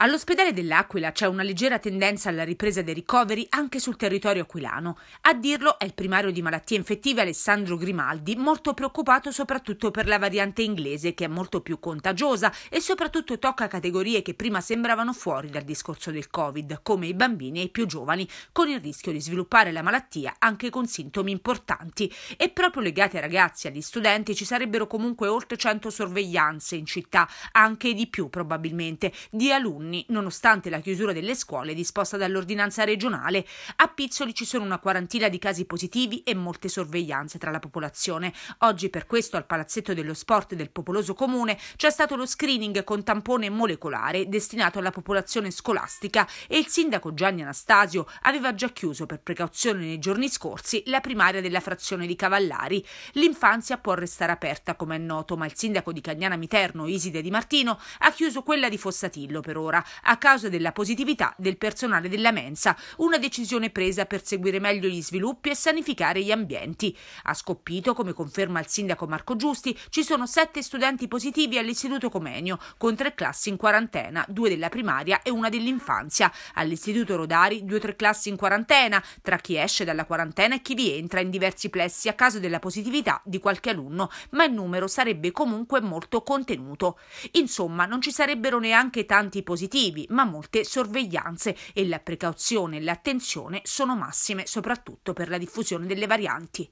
All'ospedale dell'Aquila c'è una leggera tendenza alla ripresa dei ricoveri anche sul territorio aquilano. A dirlo è il primario di malattie infettive Alessandro Grimaldi, molto preoccupato soprattutto per la variante inglese che è molto più contagiosa e soprattutto tocca categorie che prima sembravano fuori dal discorso del Covid, come i bambini e i più giovani, con il rischio di sviluppare la malattia anche con sintomi importanti. E proprio legati ai ragazzi e agli studenti ci sarebbero comunque oltre 100 sorveglianze in città, anche di più probabilmente, di alunni anni, nonostante la chiusura delle scuole disposta dall'ordinanza regionale. A Pizzoli ci sono una quarantina di casi positivi e molte sorveglianze tra la popolazione. Oggi per questo al Palazzetto dello Sport del popoloso comune c'è stato lo screening con tampone molecolare destinato alla popolazione scolastica e il sindaco Gianni Anastasio aveva già chiuso per precauzione nei giorni scorsi la primaria della frazione di Cavallari. L'infanzia può restare aperta come è noto, ma il sindaco di Cagnana Miterno, Iside Di Martino, ha chiuso quella di Fossatillo per ora ora a causa della positività del personale della mensa, una decisione presa per seguire meglio gli sviluppi e sanificare gli ambienti. A Scoppito, come conferma il sindaco Marco Giusti, ci sono sette studenti positivi all'Istituto Comenio, con tre classi in quarantena, due della primaria e una dell'infanzia. All'Istituto Rodari due o tre classi in quarantena, tra chi esce dalla quarantena e chi vi entra in diversi plessi a causa della positività di qualche alunno, ma il numero sarebbe comunque molto contenuto. Insomma, non ci sarebbero neanche tanti positivi positivi, ma molte sorveglianze e la precauzione e l'attenzione sono massime soprattutto per la diffusione delle varianti.